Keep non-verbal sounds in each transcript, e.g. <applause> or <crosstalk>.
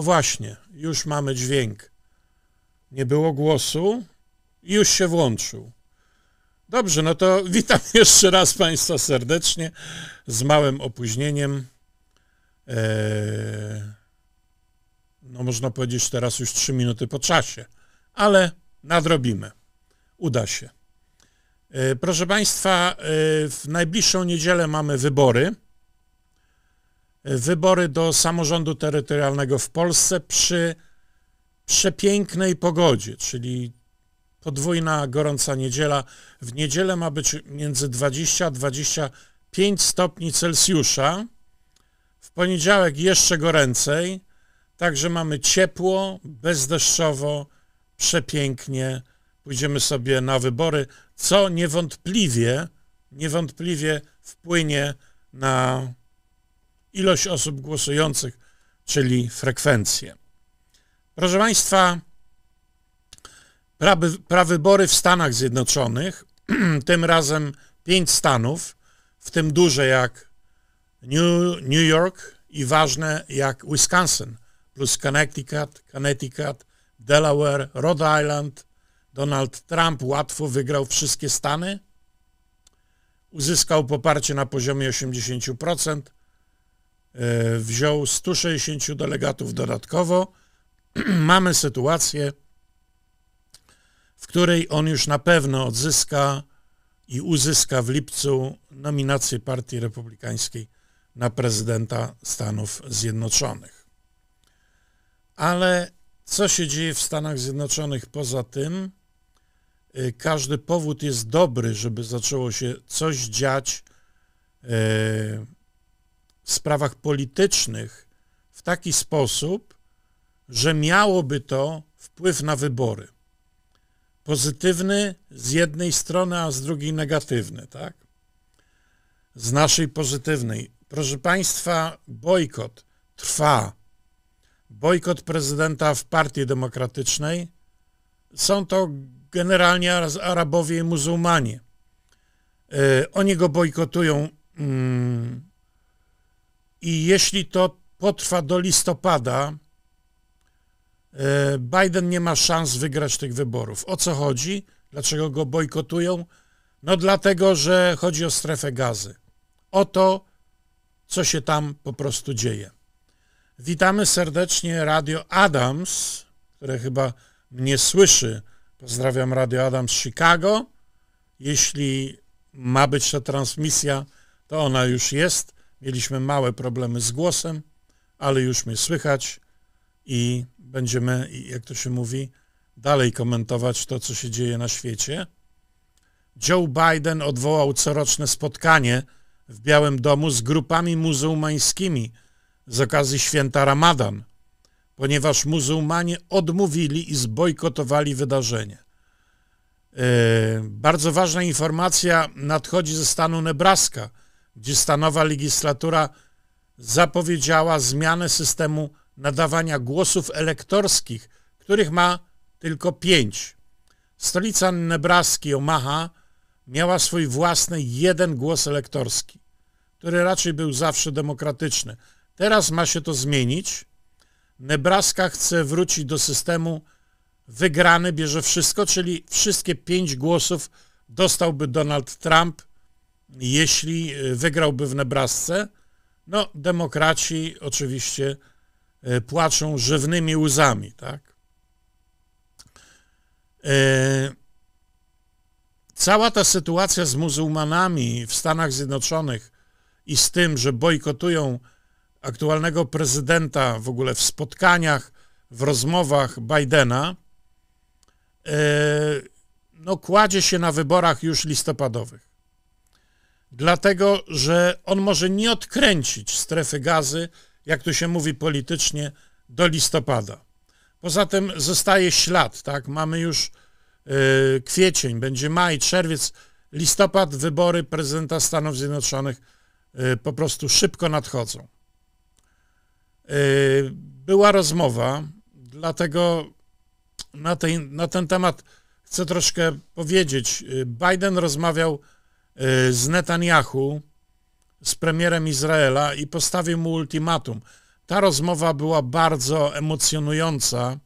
O właśnie, już mamy dźwięk. Nie było głosu, już się włączył. Dobrze, no to <laughs> witam jeszcze raz Państwa serdecznie z małym opóźnieniem. Eee, no można powiedzieć teraz już 3 minuty po czasie, ale nadrobimy. Uda się. E, proszę Państwa, e, w najbliższą niedzielę mamy wybory wybory do samorządu terytorialnego w Polsce przy przepięknej pogodzie, czyli podwójna gorąca niedziela. W niedzielę ma być między 20 a 25 stopni Celsjusza. W poniedziałek jeszcze goręcej, także mamy ciepło, bezdeszczowo, przepięknie. Pójdziemy sobie na wybory, co niewątpliwie, niewątpliwie wpłynie na ilość osób głosujących, czyli frekwencję. Proszę Państwa, prawy, prawybory w Stanach Zjednoczonych, <clears throat> tym razem pięć stanów, w tym duże jak New, New York i ważne jak Wisconsin, plus Connecticut, Connecticut, Delaware, Rhode Island. Donald Trump łatwo wygrał wszystkie stany, uzyskał poparcie na poziomie 80%, E, wziął 160 delegatów dodatkowo. <clears throat> Mamy sytuację, w której on już na pewno odzyska i uzyska w lipcu nominację Partii Republikańskiej na prezydenta Stanów Zjednoczonych. Ale co się dzieje w Stanach Zjednoczonych poza tym? E, każdy powód jest dobry, żeby zaczęło się coś dziać e, w sprawach politycznych w taki sposób, że miałoby to wpływ na wybory. Pozytywny z jednej strony, a z drugiej negatywny, tak? Z naszej pozytywnej. Proszę Państwa, bojkot trwa. Bojkot prezydenta w Partii Demokratycznej są to generalnie Arabowie i muzułmanie. E, oni go bojkotują. Mm, i jeśli to potrwa do listopada, e, Biden nie ma szans wygrać tych wyborów. O co chodzi? Dlaczego go bojkotują? No dlatego, że chodzi o strefę gazy. O to, co się tam po prostu dzieje. Witamy serdecznie Radio Adams, które chyba mnie słyszy. Pozdrawiam Radio Adams Chicago. Jeśli ma być ta transmisja, to ona już jest. Mieliśmy małe problemy z głosem, ale już mnie słychać i będziemy, jak to się mówi, dalej komentować to, co się dzieje na świecie. Joe Biden odwołał coroczne spotkanie w Białym Domu z grupami muzułmańskimi z okazji święta Ramadan, ponieważ muzułmanie odmówili i zbojkotowali wydarzenie. Yy, bardzo ważna informacja nadchodzi ze stanu Nebraska, gdzie stanowa legislatura zapowiedziała zmianę systemu nadawania głosów elektorskich, których ma tylko pięć. Stolica Nebraski, Omaha, miała swój własny jeden głos elektorski, który raczej był zawsze demokratyczny. Teraz ma się to zmienić. Nebraska chce wrócić do systemu wygrany bierze wszystko, czyli wszystkie pięć głosów dostałby Donald Trump jeśli e, wygrałby w Nebrasce. No, demokraci oczywiście e, płaczą żywnymi łzami, tak? E, cała ta sytuacja z muzułmanami w Stanach Zjednoczonych i z tym, że bojkotują aktualnego prezydenta w ogóle w spotkaniach, w rozmowach Bidena, no, kładzie się na wyborach już listopadowych dlatego że on może nie odkręcić strefy gazy, jak tu się mówi politycznie, do listopada. Poza tym zostaje ślad, tak? Mamy już yy, kwiecień, będzie maj, czerwiec, listopad, wybory prezydenta Stanów Zjednoczonych yy, po prostu szybko nadchodzą. Yy, była rozmowa, dlatego na, tej, na ten temat chcę troszkę powiedzieć. Biden rozmawiał E, z Netanyahu, z premierem Izraela i postawił mu ultimatum. Ta rozmowa była bardzo emocjonująca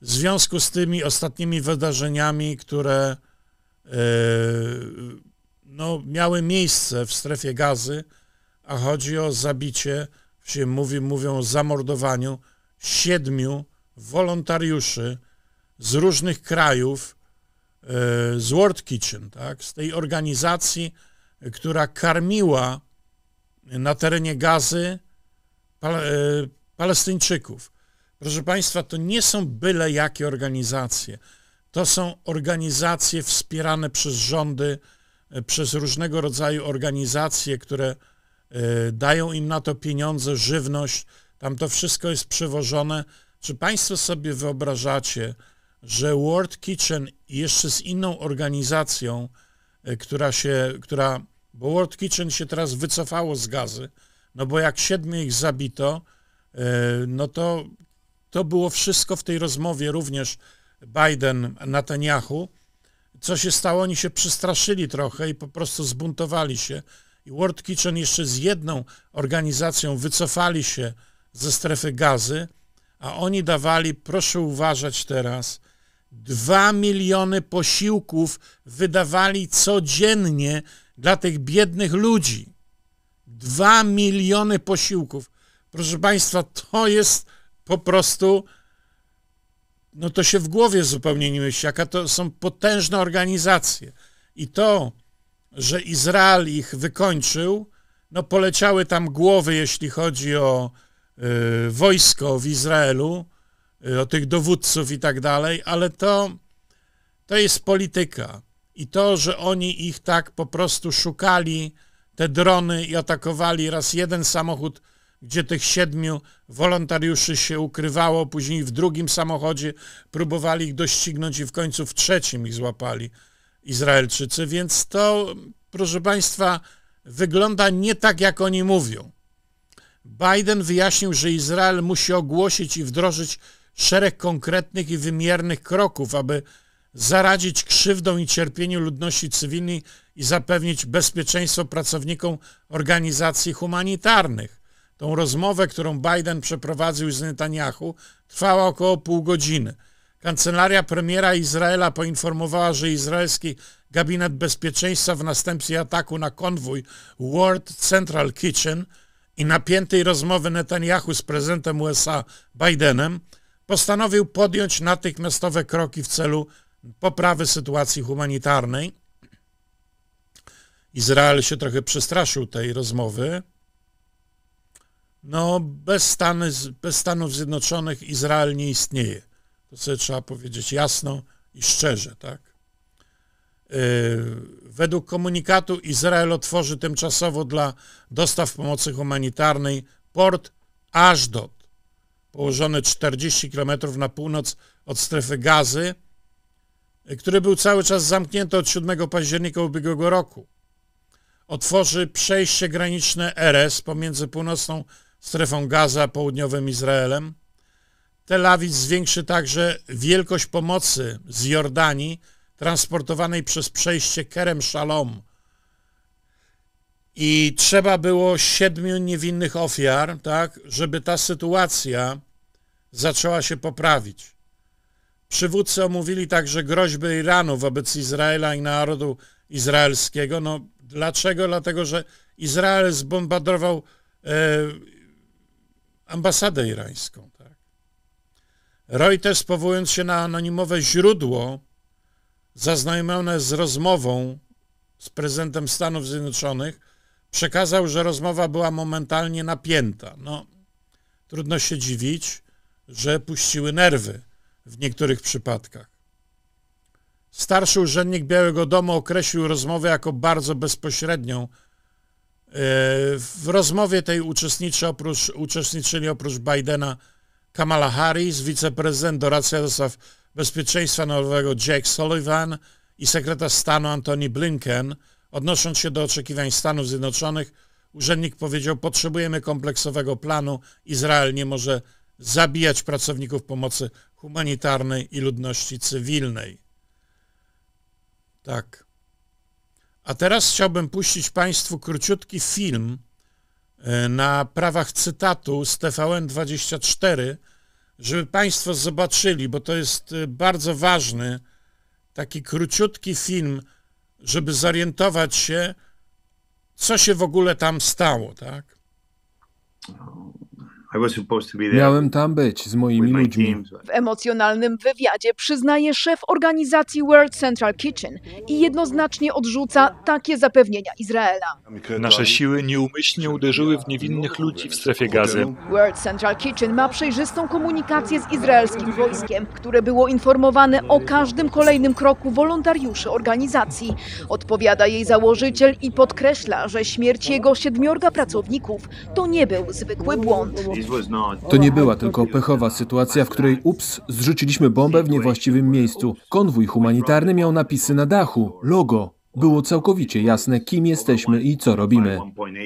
w związku z tymi ostatnimi wydarzeniami, które e, no, miały miejsce w strefie gazy, a chodzi o zabicie, się mówi, mówią o zamordowaniu siedmiu wolontariuszy z różnych krajów, E, z World Kitchen, tak? z tej organizacji, która karmiła na terenie gazy pal e, Palestyńczyków. Proszę Państwa, to nie są byle jakie organizacje. To są organizacje wspierane przez rządy, e, przez różnego rodzaju organizacje, które dają im na to pieniądze, żywność. Tam to wszystko jest przewożone. Czy Państwo sobie wyobrażacie, że World Kitchen jeszcze z inną organizacją, e, która się, która, bo World Kitchen się teraz wycofało z gazy, no bo jak siedmiu ich zabito, e, no to to było wszystko w tej rozmowie również Biden, Netanyahu. Co się stało? Oni się przestraszyli trochę i po prostu zbuntowali się. I World Kitchen jeszcze z jedną organizacją wycofali się ze strefy gazy, a oni dawali, proszę uważać teraz, 2 miliony posiłków wydawali codziennie dla tych biednych ludzi. 2 miliony posiłków. Proszę Państwa, to jest po prostu, no to się w głowie zupełnie nie myśli, jaka to są potężne organizacje. I to, że Izrael ich wykończył, no poleciały tam głowy, jeśli chodzi o y, wojsko w Izraelu, Y, o tych dowódców i tak dalej, ale to, to jest polityka. I to, że oni ich tak po prostu szukali, te drony i atakowali raz jeden samochód, gdzie tych siedmiu wolontariuszy się ukrywało, później w drugim samochodzie próbowali ich doścignąć i w końcu w trzecim ich złapali Izraelczycy, więc to, proszę Państwa, wygląda nie tak, jak oni mówią. Biden wyjaśnił, że Izrael musi ogłosić i wdrożyć szereg konkretnych i wymiernych kroków, aby zaradzić krzywdom i cierpieniu ludności cywilnej i zapewnić bezpieczeństwo pracownikom organizacji humanitarnych. Tą rozmowę, którą Biden przeprowadził z Netanyahu, trwała około pół godziny. Kancelaria premiera Izraela poinformowała, że izraelski Gabinet Bezpieczeństwa w następstwie ataku na konwój World Central Kitchen i napiętej rozmowy Netanyahu z prezydentem USA Bidenem postanowił podjąć natychmiastowe kroki w celu poprawy sytuacji humanitarnej. Izrael się trochę przestraszył tej rozmowy. No, bez, Stany, bez Stanów Zjednoczonych Izrael nie istnieje. To sobie trzeba powiedzieć jasno i szczerze, tak? E, według komunikatu Izrael otworzy tymczasowo dla dostaw pomocy humanitarnej port Ashdod położone 40 km na północ od strefy gazy, który był cały czas zamknięty od 7 października ubiegłego roku. Otworzy przejście graniczne RS pomiędzy północną strefą gazy a południowym Izraelem. Tel Awiw zwiększy także wielkość pomocy z Jordanii transportowanej przez przejście Kerem Shalom – i trzeba było siedmiu niewinnych ofiar, tak, żeby ta sytuacja zaczęła się poprawić. Przywódcy omówili także groźby Iranu wobec Izraela i narodu izraelskiego. No, dlaczego? Dlatego, że Izrael zbombardował e, ambasadę irańską. Tak. Reuters, powołując się na anonimowe źródło, zaznajomione z rozmową z prezydentem Stanów Zjednoczonych, przekazał, że rozmowa była momentalnie napięta. No, trudno się dziwić, że puściły nerwy w niektórych przypadkach. Starszy urzędnik Białego Domu określił rozmowę jako bardzo bezpośrednią. E, w rozmowie tej uczestniczy oprócz, uczestniczyli oprócz Bidena Kamala Harris, wiceprezydent doradca do bezpieczeństwa narodowego Jake Sullivan i sekretarz stanu Antony Blinken – Odnosząc się do oczekiwań Stanów Zjednoczonych, urzędnik powiedział, potrzebujemy kompleksowego planu. Izrael nie może zabijać pracowników pomocy humanitarnej i ludności cywilnej. Tak. A teraz chciałbym puścić Państwu króciutki film e, na prawach cytatu z TVN24, żeby Państwo zobaczyli, bo to jest e, bardzo ważny, taki króciutki film, żeby zorientować się, co się w ogóle tam stało, tak? Miałem tam być z moimi ludźmi. W emocjonalnym wywiadzie przyznaje szef organizacji World Central Kitchen i jednoznacznie odrzuca takie zapewnienia Izraela. Nasze siły nieumyślnie uderzyły w niewinnych ludzi w strefie gazy. World Central Kitchen ma przejrzystą komunikację z izraelskim wojskiem, które było informowane o każdym kolejnym kroku wolontariuszy organizacji. Odpowiada jej założyciel i podkreśla, że śmierć jego siedmiorga pracowników to nie był zwykły błąd. To nie była tylko pechowa sytuacja, w której ups, zrzuciliśmy bombę w niewłaściwym miejscu. Konwój humanitarny miał napisy na dachu, logo było całkowicie jasne, kim jesteśmy i co robimy.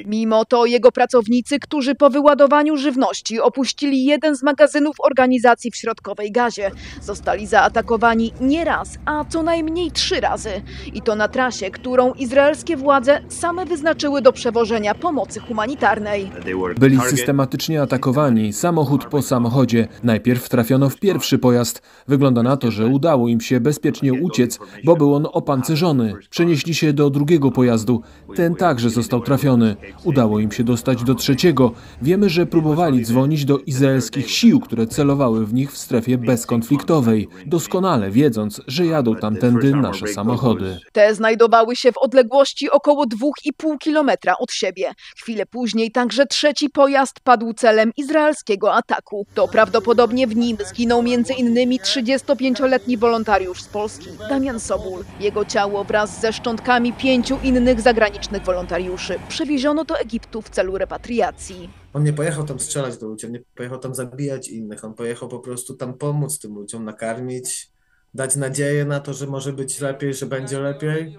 Mimo to jego pracownicy, którzy po wyładowaniu żywności opuścili jeden z magazynów organizacji w środkowej gazie, zostali zaatakowani nie raz, a co najmniej trzy razy. I to na trasie, którą izraelskie władze same wyznaczyły do przewożenia pomocy humanitarnej. Byli systematycznie atakowani, samochód po samochodzie. Najpierw trafiono w pierwszy pojazd. Wygląda na to, że udało im się bezpiecznie uciec, bo był on opancerzony. Przenieśli przenieśli się do drugiego pojazdu. Ten także został trafiony. Udało im się dostać do trzeciego. Wiemy, że próbowali dzwonić do izraelskich sił, które celowały w nich w strefie bezkonfliktowej, doskonale wiedząc, że jadą tamtędy nasze samochody. Te znajdowały się w odległości około 2,5 kilometra od siebie. Chwilę później także trzeci pojazd padł celem izraelskiego ataku. To prawdopodobnie w nim zginął m.in. 35-letni wolontariusz z Polski, Damian Sobul. Jego ciało wraz ze szczątkiem szczątkami pięciu innych zagranicznych wolontariuszy. Przewieziono do Egiptu w celu repatriacji. On nie pojechał tam strzelać do ludzi, on nie pojechał tam zabijać innych, on pojechał po prostu tam pomóc tym ludziom, nakarmić, dać nadzieję na to, że może być lepiej, że będzie lepiej.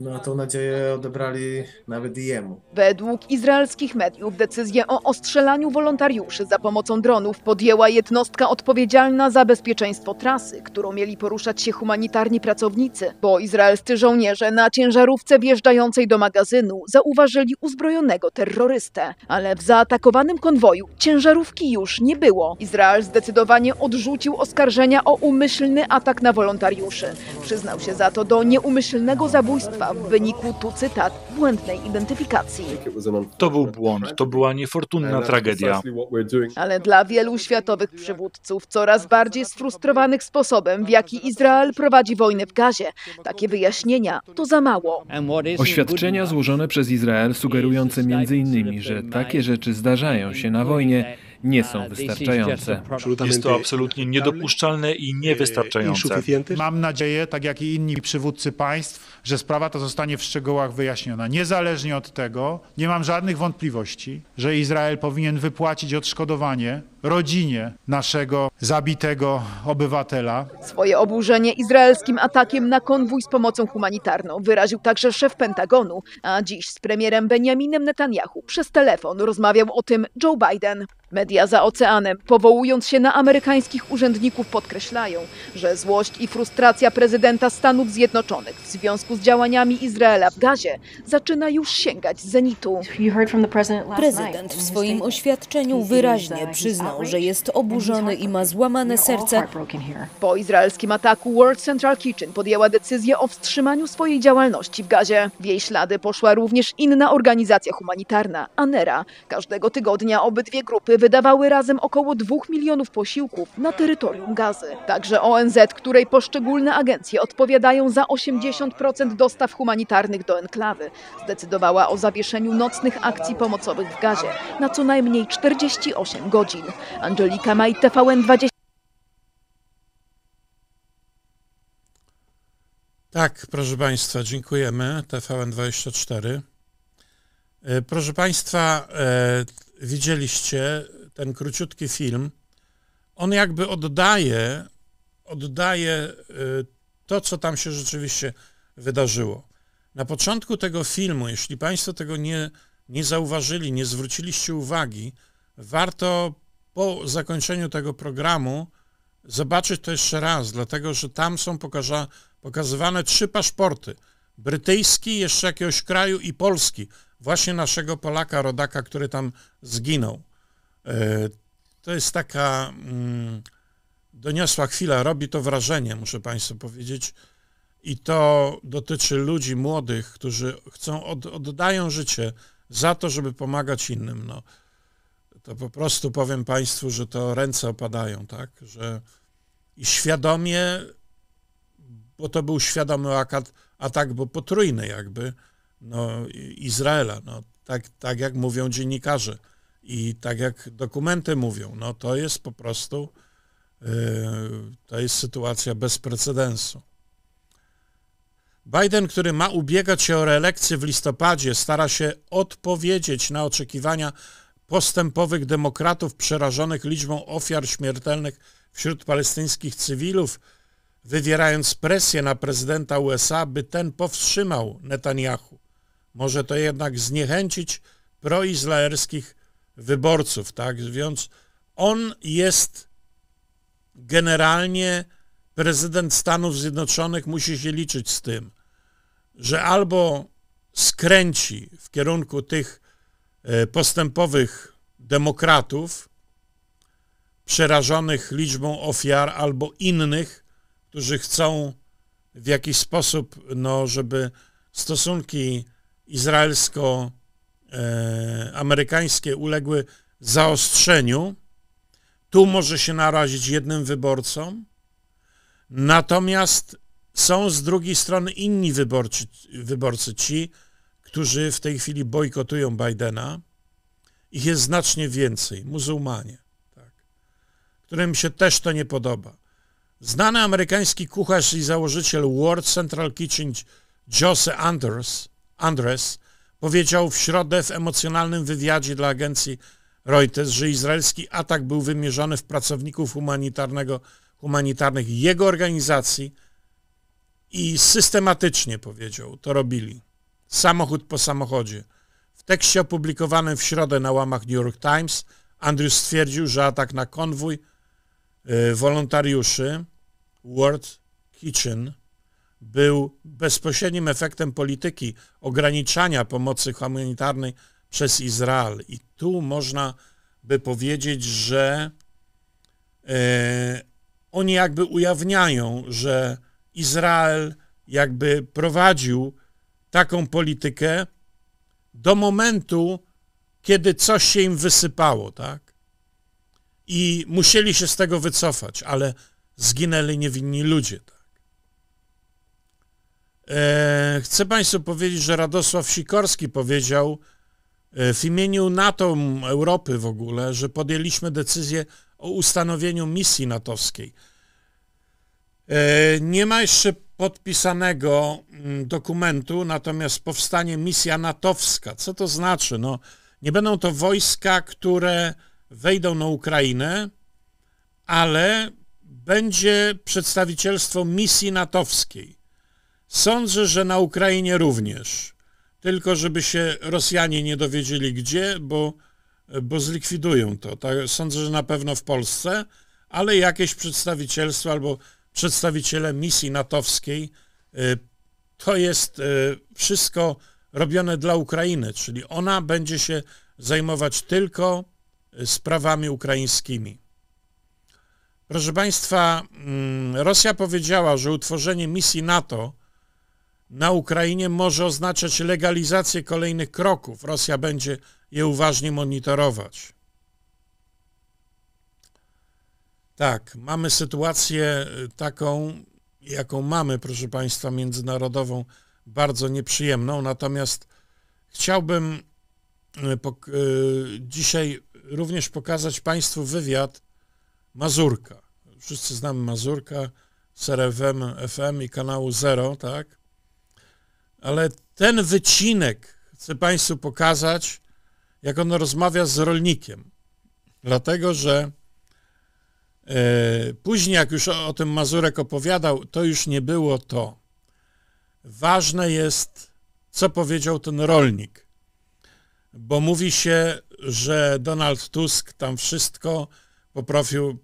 No a tą nadzieję odebrali nawet jemu. Według izraelskich mediów decyzję o ostrzelaniu wolontariuszy za pomocą dronów podjęła jednostka odpowiedzialna za bezpieczeństwo trasy, którą mieli poruszać się humanitarni pracownicy, bo izraelscy żołnierze na ciężarówce wjeżdżającej do magazynu zauważyli uzbrojonego terrorystę, ale w zaatakowanym konwoju ciężarówki już nie było. Izrael zdecydowanie odrzucił oskarżenia o umyślny atak na wolontariuszy. Przyznał się za to do nieumyślnego zabójstwa w wyniku, tu cytat, błędnej identyfikacji. To był błąd, to była niefortunna tragedia. Ale dla wielu światowych przywódców coraz bardziej sfrustrowanych sposobem, w jaki Izrael prowadzi wojnę w Gazie, takie wyjaśnienia to za mało. Oświadczenia złożone przez Izrael sugerujące m.in., że takie rzeczy zdarzają się na wojnie, nie są wystarczające. Jest to absolutnie niedopuszczalne i niewystarczające. Mam nadzieję, tak jak i inni przywódcy państw, że sprawa ta zostanie w szczegółach wyjaśniona. Niezależnie od tego, nie mam żadnych wątpliwości, że Izrael powinien wypłacić odszkodowanie rodzinie naszego zabitego obywatela. Swoje oburzenie izraelskim atakiem na konwój z pomocą humanitarną wyraził także szef Pentagonu, a dziś z premierem Benjaminem Netanyahu przez telefon rozmawiał o tym Joe Biden. Media za oceanem, powołując się na amerykańskich urzędników, podkreślają, że złość i frustracja prezydenta Stanów Zjednoczonych w związku z działaniami Izraela w Gazie zaczyna już sięgać zenitu. Prezydent w swoim oświadczeniu wyraźnie przyznał, że jest oburzony i ma złamane serce. Po izraelskim ataku World Central Kitchen podjęła decyzję o wstrzymaniu swojej działalności w Gazie. W jej ślady poszła również inna organizacja humanitarna, ANERA. Każdego tygodnia obydwie grupy wydawały razem około 2 milionów posiłków na terytorium Gazy. Także ONZ, której poszczególne agencje odpowiadają za 80% dostaw humanitarnych do enklawy, zdecydowała o zawieszeniu nocnych akcji pomocowych w Gazie na co najmniej 48 godzin. Angelika Maj, tvn 24 Tak, proszę Państwa, dziękujemy. TVN24. E, proszę Państwa, e, widzieliście ten króciutki film, on jakby oddaje, oddaje y, to, co tam się rzeczywiście wydarzyło. Na początku tego filmu, jeśli Państwo tego nie, nie zauważyli, nie zwróciliście uwagi, warto po zakończeniu tego programu zobaczyć to jeszcze raz, dlatego że tam są pokaza, pokazywane trzy paszporty. Brytyjski, jeszcze jakiegoś kraju i polski właśnie naszego Polaka, rodaka, który tam zginął. E, to jest taka mm, doniosła chwila, robi to wrażenie, muszę Państwu powiedzieć. I to dotyczy ludzi młodych, którzy chcą, oddają życie za to, żeby pomagać innym. No, to po prostu powiem Państwu, że to ręce opadają, tak? Że i świadomie, bo to był świadomy atak, atak bo potrójny jakby, no, Izraela. No, tak, tak jak mówią dziennikarze i tak jak dokumenty mówią, no, to jest po prostu yy, to jest sytuacja bez precedensu. Biden, który ma ubiegać się o reelekcję w listopadzie, stara się odpowiedzieć na oczekiwania postępowych demokratów przerażonych liczbą ofiar śmiertelnych wśród palestyńskich cywilów, wywierając presję na prezydenta USA, by ten powstrzymał Netanyahu może to jednak zniechęcić proizraelskich wyborców, tak? Więc on jest generalnie prezydent Stanów Zjednoczonych musi się liczyć z tym, że albo skręci w kierunku tych e, postępowych demokratów, przerażonych liczbą ofiar, albo innych, którzy chcą w jakiś sposób, no, żeby stosunki izraelsko-amerykańskie e, uległy zaostrzeniu, tu może się narazić jednym wyborcom, natomiast są z drugiej strony inni wyborcy, wyborcy ci, którzy w tej chwili bojkotują Bidena. Ich jest znacznie więcej, muzułmanie, tak, którym się też to nie podoba. Znany amerykański kucharz i założyciel World Central Kitchen Jose Anders Andres powiedział w środę w emocjonalnym wywiadzie dla agencji Reuters, że izraelski atak był wymierzony w pracowników humanitarnego, humanitarnych jego organizacji i systematycznie, powiedział, to robili. Samochód po samochodzie. W tekście opublikowanym w środę na łamach New York Times Andrews stwierdził, że atak na konwój y, wolontariuszy World Kitchen był bezpośrednim efektem polityki ograniczania pomocy humanitarnej przez Izrael. I tu można by powiedzieć, że e, oni jakby ujawniają, że Izrael jakby prowadził taką politykę do momentu, kiedy coś się im wysypało, tak? I musieli się z tego wycofać, ale zginęli niewinni ludzie. Tak? E, chcę Państwu powiedzieć, że Radosław Sikorski powiedział e, w imieniu NATO, Europy w ogóle, że podjęliśmy decyzję o ustanowieniu misji natowskiej. E, nie ma jeszcze podpisanego dokumentu, natomiast powstanie misja natowska. Co to znaczy? No, nie będą to wojska, które wejdą na Ukrainę, ale będzie przedstawicielstwo misji natowskiej. Sądzę, że na Ukrainie również. Tylko żeby się Rosjanie nie dowiedzieli gdzie, bo, bo zlikwidują to. Tak, sądzę, że na pewno w Polsce, ale jakieś przedstawicielstwo albo przedstawiciele misji natowskiej y, to jest y, wszystko robione dla Ukrainy, czyli ona będzie się zajmować tylko y, sprawami ukraińskimi. Proszę Państwa, mm, Rosja powiedziała, że utworzenie misji NATO na Ukrainie może oznaczać legalizację kolejnych kroków. Rosja będzie je uważnie monitorować. Tak, mamy sytuację y, taką, jaką mamy, proszę Państwa, międzynarodową, bardzo nieprzyjemną. Natomiast chciałbym y, y, dzisiaj również pokazać Państwu wywiad Mazurka. Wszyscy znamy Mazurka z RFM FM i kanału Zero, tak? ale ten wycinek chcę Państwu pokazać, jak on rozmawia z rolnikiem. Dlatego, że e, Później, jak już o, tym Mazurek opowiadał, to już nie było to. Ważne jest, co powiedział ten rolnik. Bo mówi się, że Donald Tusk tam wszystko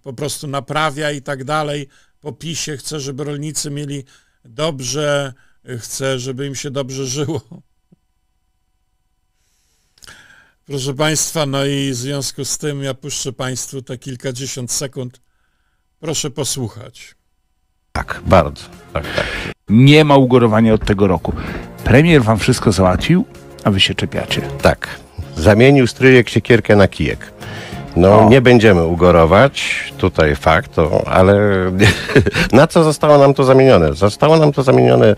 po prostu naprawia i tak dalej. Po PiSie chce, żeby rolnicy mieli dobrze Chcę, żeby im się dobrze żyło. Proszę Państwa, no i w związku z tym ja puszczę Państwu te kilkadziesiąt sekund. Proszę posłuchać. Tak, bardzo. Tak, tak. Nie ma ugorowania od tego roku. Premier wam wszystko załatwił, a wy się czepiacie. Tak. Zamienił stryjek siekierkę na kijek. No, o. nie będziemy ugorować, tutaj fakt, to, ale <laughs> na co zostało nam to zamienione? Zostało nam to zamienione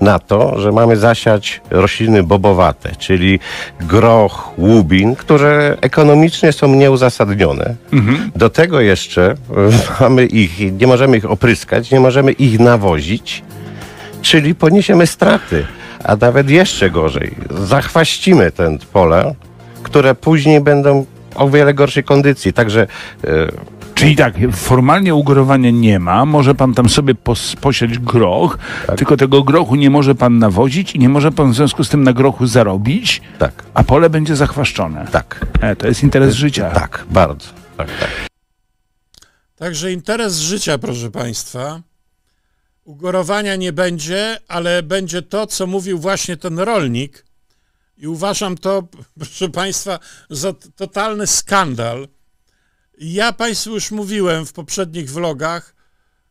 na to, że mamy zasiać rośliny bobowate, czyli groch, łubin, które ekonomicznie są nieuzasadnione. Mhm. Do tego jeszcze <laughs> mamy ich, nie możemy ich opryskać, nie możemy ich nawozić, czyli poniesiemy straty. A nawet jeszcze gorzej, zachwaścimy ten pola, które później będą o wiele gorszej kondycji, także... E, Czyli tak, formalnie ugorowania nie ma, może pan tam sobie pos, posiać groch, tak. tylko tego grochu nie może pan nawozić i nie może pan w związku z tym na grochu zarobić, tak. a pole będzie zachwaszczone. Tak. E, to jest interes życia. Tak, bardzo. Tak, tak. Także interes życia, proszę państwa. Ugorowania nie będzie, ale będzie to, co mówił właśnie ten rolnik, i uważam to, proszę Państwa, za totalny skandal. Ja Państwu już mówiłem w poprzednich vlogach,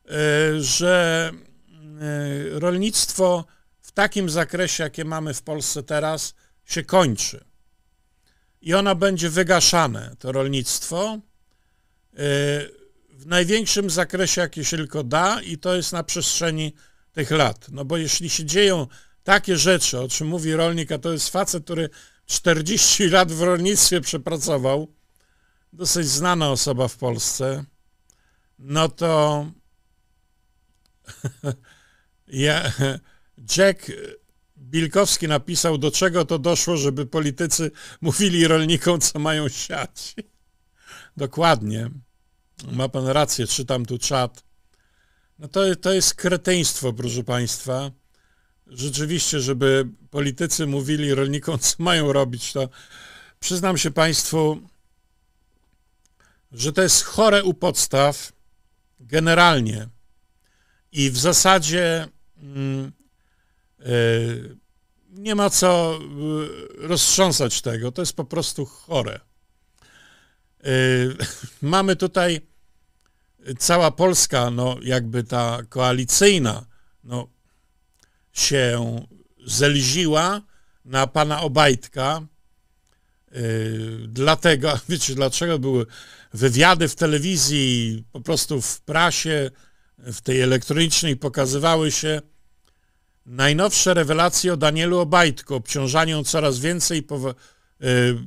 e, że e, rolnictwo w takim zakresie, jakie mamy w Polsce teraz, się kończy. I ono będzie wygaszane, to rolnictwo, e, w największym zakresie, jakie się tylko da, i to jest na przestrzeni tych lat. No bo jeśli się dzieją takie rzeczy, o czym mówi rolnik, a to jest facet, który 40 <laughs> lat w rolnictwie przepracował, dosyć znana osoba w Polsce, no to <laughs> Jack Bilkowski napisał, do czego to doszło, żeby politycy mówili rolnikom, co mają siać. <laughs> Dokładnie. Ma pan rację, czytam tu czat. No to, to jest kreteństwo, proszę państwa rzeczywiście, żeby politycy mówili rolnikom, co mają robić, to przyznam się Państwu, że to jest chore u podstaw generalnie. I w zasadzie mm, e, nie ma co e, roztrząsać tego. To jest po prostu chore. E, <laughs> mamy tutaj cała Polska, no jakby ta koalicyjna, no się zelziła na pana Obajtka, y, dlatego, <laughs> wiecie, dlaczego były wywiady w telewizji, po prostu w prasie, w tej elektronicznej pokazywały się najnowsze rewelacje o Danielu Obajtku, obciążaniu coraz więcej y,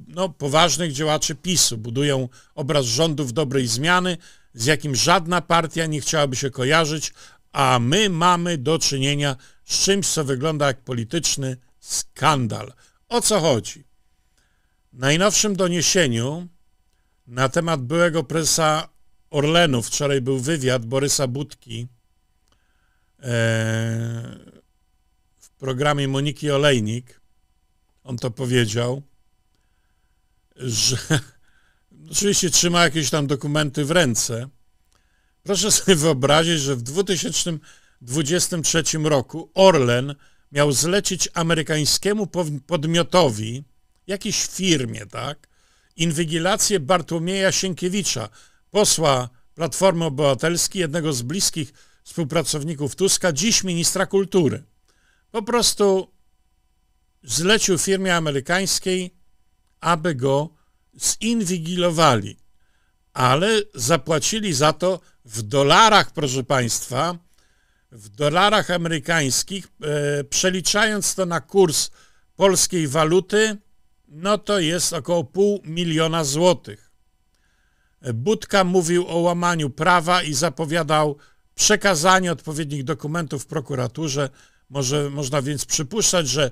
no, poważnych działaczy PiSu. Budują obraz rządów dobrej zmiany, z jakim żadna partia nie chciałaby się kojarzyć, a my mamy do czynienia z czymś, co wygląda jak polityczny skandal. O co chodzi? W najnowszym doniesieniu na temat byłego prezesa Orlenu, wczoraj był wywiad Borysa Budki e, w programie Moniki Olejnik, on to powiedział, że <laughs> oczywiście trzyma jakieś tam dokumenty w ręce. Proszę sobie wyobrazić, że w 2000 23 roku Orlen miał zlecić amerykańskiemu podmiotowi, jakiejś firmie, tak, inwigilację Bartłomieja Sienkiewicza, posła Platformy Obywatelskiej, jednego z bliskich współpracowników Tuska, dziś ministra kultury. Po prostu zlecił firmie amerykańskiej, aby go zinwigilowali, ale zapłacili za to w dolarach, proszę Państwa, w dolarach amerykańskich, e, przeliczając to na kurs polskiej waluty, no to jest około pół miliona złotych. Budka mówił o łamaniu prawa i zapowiadał przekazanie odpowiednich dokumentów prokuraturze. Może, można więc przypuszczać, że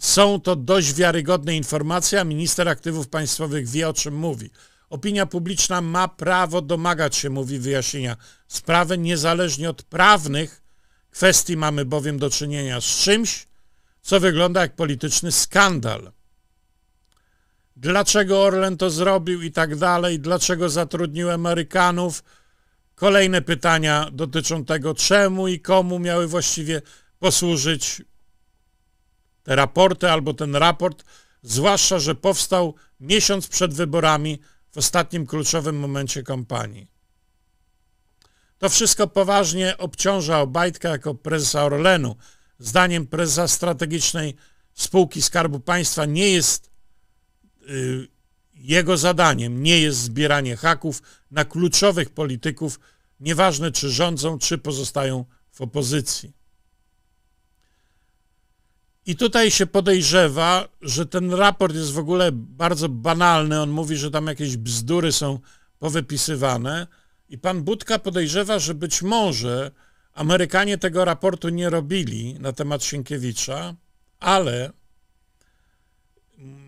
są to dość wiarygodne informacje, a minister aktywów państwowych wie o czym mówi. Opinia publiczna ma prawo domagać się, mówi wyjaśnienia sprawy, niezależnie od prawnych kwestii mamy bowiem do czynienia z czymś, co wygląda jak polityczny skandal. Dlaczego Orlen to zrobił i tak dalej, dlaczego zatrudnił Amerykanów. Kolejne pytania dotyczą tego, czemu i komu miały właściwie posłużyć te raporty albo ten raport, zwłaszcza, że powstał miesiąc przed wyborami w ostatnim kluczowym momencie kampanii. To wszystko poważnie obciąża Obajtka jako prezesa Orlenu. Zdaniem prezesa strategicznej spółki Skarbu Państwa nie jest y, jego zadaniem, nie jest zbieranie haków na kluczowych polityków, nieważne czy rządzą, czy pozostają w opozycji. I tutaj się podejrzewa, że ten raport jest w ogóle bardzo banalny. On mówi, że tam jakieś bzdury są powypisywane i pan Budka podejrzewa, że być może Amerykanie tego raportu nie robili na temat Sienkiewicza, ale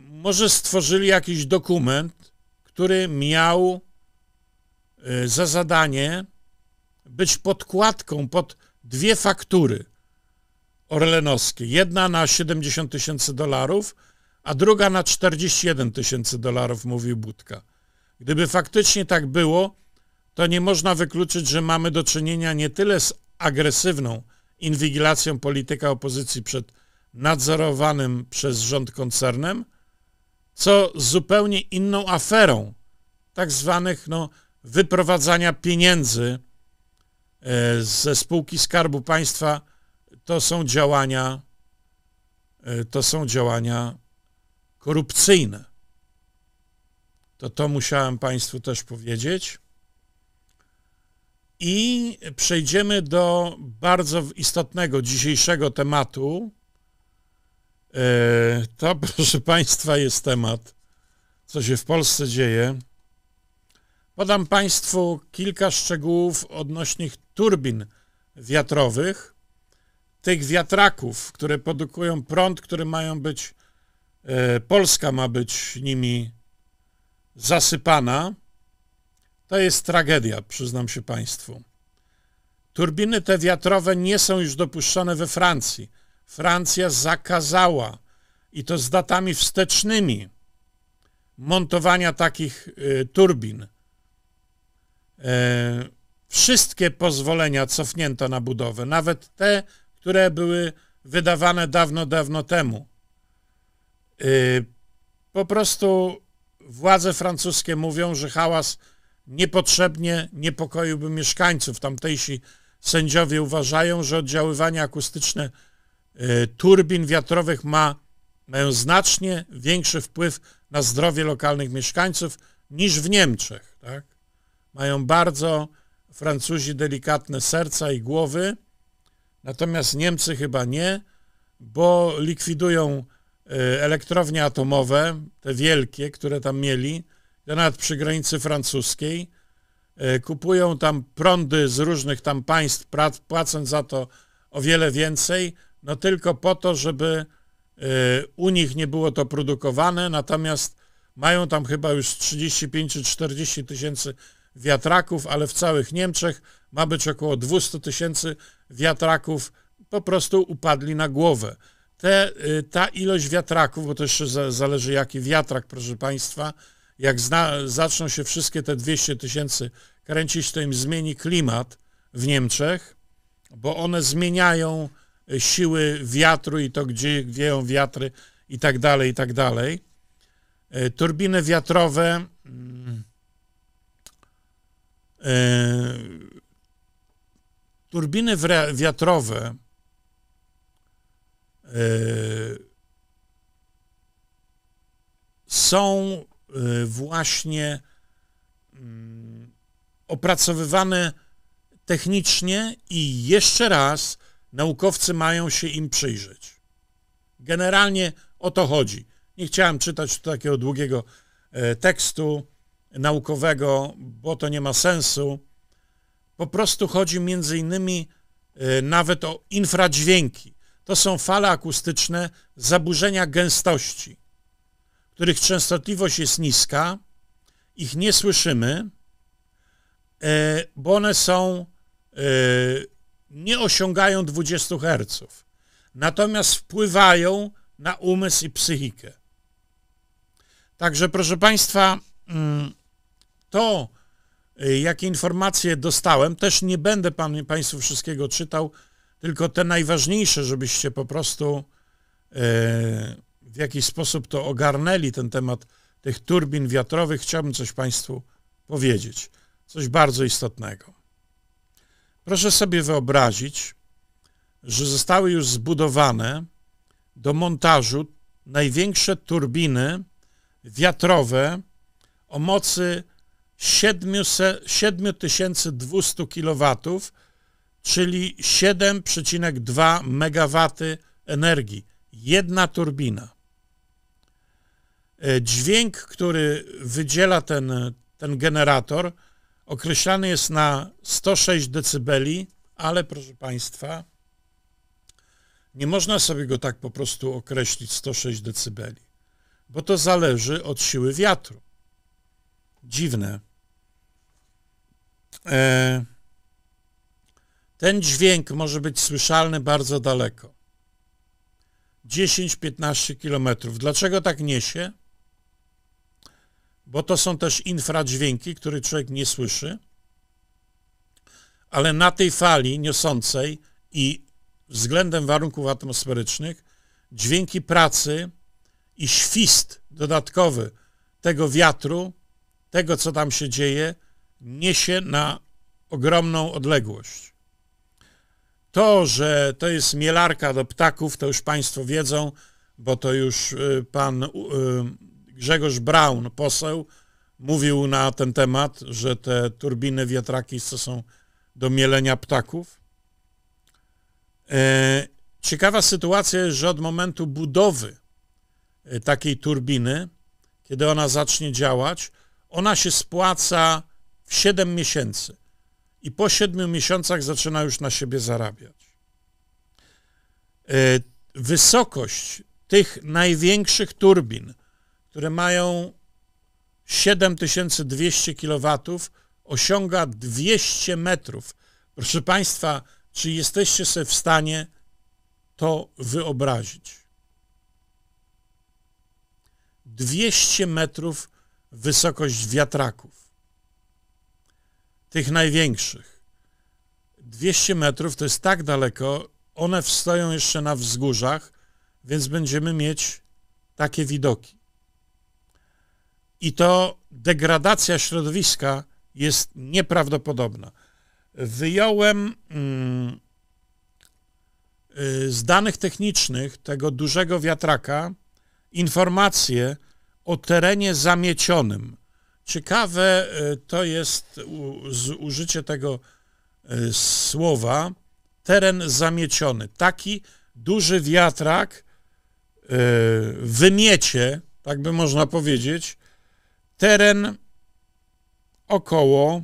może stworzyli jakiś dokument, który miał y, za zadanie być podkładką pod dwie faktury orlenowskie. Jedna na 70 tysięcy dolarów, a druga na 41 tysięcy dolarów, mówił Budka. Gdyby faktycznie tak było, to nie można wykluczyć, że mamy do czynienia nie tyle z agresywną inwigilacją polityka opozycji przed nadzorowanym przez rząd koncernem, co z zupełnie inną aferą tak zwanych no, wyprowadzania pieniędzy e, ze spółki Skarbu Państwa. To są działania, e, to są działania korupcyjne. To to musiałem Państwu też powiedzieć. I przejdziemy do bardzo istotnego dzisiejszego tematu. E, to, <laughs> proszę Państwa, jest temat, co się w Polsce dzieje. Podam Państwu kilka szczegółów odnośnie turbin wiatrowych, tych wiatraków, które produkują prąd, który mają być, e, Polska ma być nimi zasypana. To jest tragedia, przyznam się Państwu. Turbiny te wiatrowe nie są już dopuszczone we Francji. Francja zakazała i to z datami wstecznymi montowania takich y, turbin. E, wszystkie pozwolenia cofnięto na budowę, nawet te, które były wydawane dawno, dawno temu. Y, po prostu władze francuskie mówią, że hałas niepotrzebnie niepokoiłby mieszkańców. Tamtejsi sędziowie uważają, że oddziaływanie akustyczne y, turbin wiatrowych ma, mają znacznie większy wpływ na zdrowie lokalnych mieszkańców niż w Niemczech. Tak? Mają bardzo Francuzi delikatne serca i głowy, natomiast Niemcy chyba nie, bo likwidują y, elektrownie atomowe, te wielkie, które tam mieli, nawet przy granicy francuskiej. E, kupują tam prądy z różnych tam państw, płacąc za to o wiele więcej, no tylko po to, żeby e, u nich nie było to produkowane, natomiast mają tam chyba już 35 czy 40 tysięcy wiatraków, ale w całych Niemczech ma być około 200 tysięcy wiatraków, po prostu upadli na głowę. Te, y, ta ilość wiatraków, bo to jeszcze zależy jaki wiatrak, proszę Państwa, jak zna, zaczną się wszystkie te 200 tysięcy kręcić, to im zmieni klimat w Niemczech, bo one zmieniają e, siły wiatru i to, gdzie wieją wiatry i tak dalej, i tak dalej. E, turbiny wiatrowe mm, e, turbiny wiatrowe są Y, właśnie mm, opracowywane technicznie i jeszcze raz naukowcy mają się im przyjrzeć. Generalnie o to chodzi. Nie chciałem czytać takiego długiego e, tekstu naukowego, bo to nie ma sensu. Po prostu chodzi między innymi e, nawet o infradźwięki. To są fale akustyczne zaburzenia gęstości których częstotliwość jest niska, ich nie słyszymy, e, bo one są, e, nie osiągają 20 Hz, natomiast wpływają na umysł i psychikę. Także, proszę Państwa, mm, to, e, jakie informacje dostałem, też nie będę Państwu wszystkiego czytał, tylko te najważniejsze, żebyście po prostu w jakiś sposób to ogarnęli, ten temat tych turbin wiatrowych, chciałbym coś Państwu powiedzieć. Coś bardzo istotnego. Proszę sobie wyobrazić, że zostały już zbudowane do montażu największe turbiny wiatrowe o mocy 7200 kW, czyli 7,2 MW energii. Jedna turbina. E, dźwięk, który wydziela ten, ten generator, określany jest na 106 dB, ale proszę Państwa, nie można sobie go tak po prostu określić 106 dB, bo to zależy od siły wiatru. Dziwne. E, ten dźwięk może być słyszalny bardzo daleko. 10-15 kilometrów. Dlaczego tak niesie? bo to są też infradźwięki, który człowiek nie słyszy, ale na tej fali niosącej i względem warunków atmosferycznych dźwięki pracy i świst dodatkowy tego wiatru, tego co tam się dzieje, niesie na ogromną odległość. To, że to jest mielarka do ptaków, to już Państwo wiedzą, bo to już y, pan y, Grzegorz Braun, poseł, mówił na ten temat, że te turbiny wiatraki są do mielenia ptaków. E, ciekawa sytuacja jest, że od momentu budowy e, takiej turbiny, kiedy ona zacznie działać, ona się spłaca w 7 miesięcy i po 7 miesiącach zaczyna już na siebie zarabiać. E, wysokość tych największych turbin, które mają 7200 kW, osiąga 200 metrów. Proszę Państwa, czy jesteście sobie w stanie to wyobrazić? 200 metrów wysokość wiatraków. Tych największych. 200 metrów to jest tak daleko, one stoją jeszcze na wzgórzach, więc będziemy mieć takie widoki. I to degradacja środowiska jest nieprawdopodobna. Wyjąłem mm, y, z danych technicznych tego dużego wiatraka informacje o terenie zamiecionym. Ciekawe y, to jest użycie tego y, słowa teren zamieciony. Taki duży wiatrak wymiecie, tak by można powiedzieć, Teren około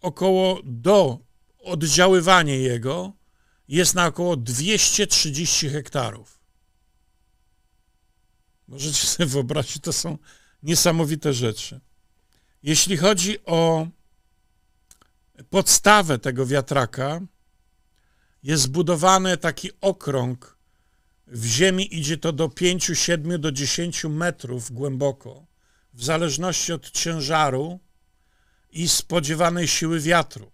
około do oddziaływania jego jest na około 230 hektarów. Możecie sobie wyobrazić, to są niesamowite rzeczy. Jeśli chodzi o podstawę tego wiatraka, jest zbudowany taki okrąg w ziemi idzie to do 5, 7 do 10 metrów głęboko, w zależności od ciężaru i spodziewanej siły wiatru.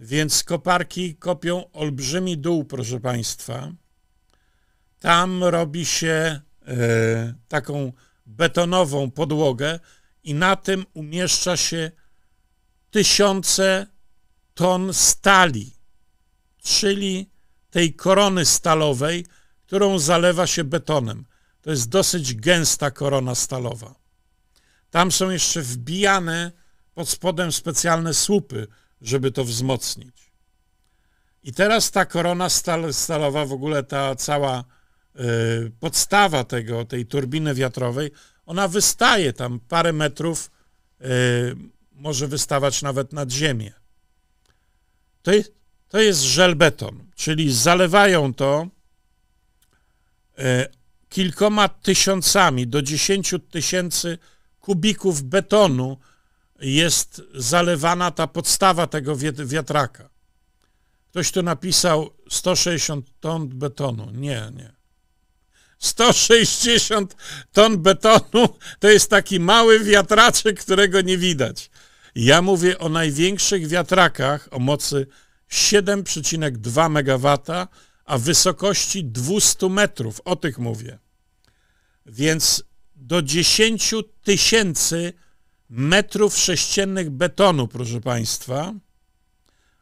Więc koparki kopią olbrzymi dół, proszę Państwa. Tam robi się e, taką betonową podłogę i na tym umieszcza się tysiące ton stali, czyli tej korony stalowej, którą zalewa się betonem. To jest dosyć gęsta korona stalowa. Tam są jeszcze wbijane pod spodem specjalne słupy, żeby to wzmocnić. I teraz ta korona stal, stalowa, w ogóle ta cała y, podstawa tego, tej turbiny wiatrowej, ona wystaje tam parę metrów, y, może wystawać nawet nad ziemię. To jest, to jest żelbeton, czyli zalewają to E, kilkoma tysiącami do dziesięciu tysięcy kubików betonu jest zalewana ta podstawa tego wiatraka. Ktoś tu napisał 160 ton betonu. Nie, nie. 160 ton betonu to jest taki mały wiatraczek, którego nie widać. Ja mówię o największych wiatrakach o mocy 7,2 MW, a wysokości 200 metrów, o tych mówię. Więc do 10 tysięcy metrów sześciennych betonu, proszę Państwa,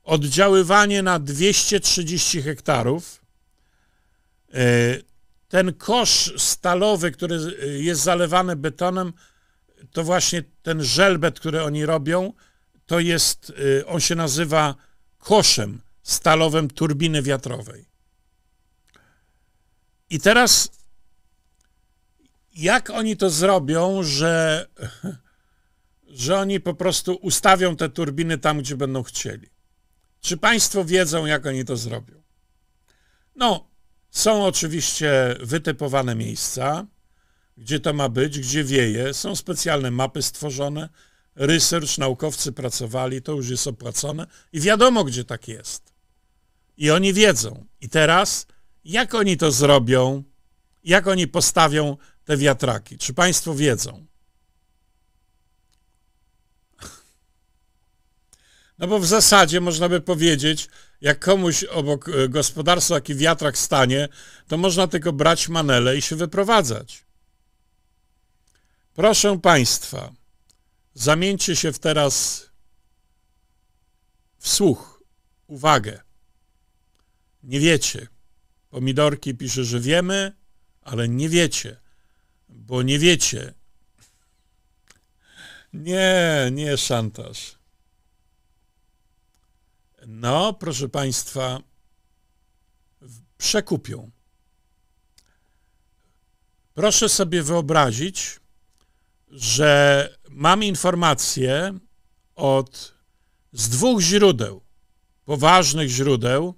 oddziaływanie na 230 hektarów. E, ten kosz stalowy, który jest zalewany betonem, to właśnie ten żelbet, który oni robią, to jest, e, on się nazywa koszem stalowym turbiny wiatrowej. I teraz, jak oni to zrobią, że, że oni po prostu ustawią te turbiny tam, gdzie będą chcieli? Czy państwo wiedzą, jak oni to zrobią? No, są oczywiście wytypowane miejsca, gdzie to ma być, gdzie wieje. Są specjalne mapy stworzone, research, naukowcy pracowali, to już jest opłacone i wiadomo, gdzie tak jest. I oni wiedzą. I teraz jak oni to zrobią? Jak oni postawią te wiatraki? Czy Państwo wiedzą? No bo w zasadzie można by powiedzieć, jak komuś obok e, gospodarstwa taki wiatrak stanie, to można tylko brać manele i się wyprowadzać. Proszę Państwa, zamieńcie się w teraz w słuch, uwagę. Nie wiecie. Pomidorki pisze, że wiemy, ale nie wiecie, bo nie wiecie. Nie, nie szantaż. No, proszę Państwa, przekupią. Proszę sobie wyobrazić, że mam informacje od z dwóch źródeł, poważnych źródeł,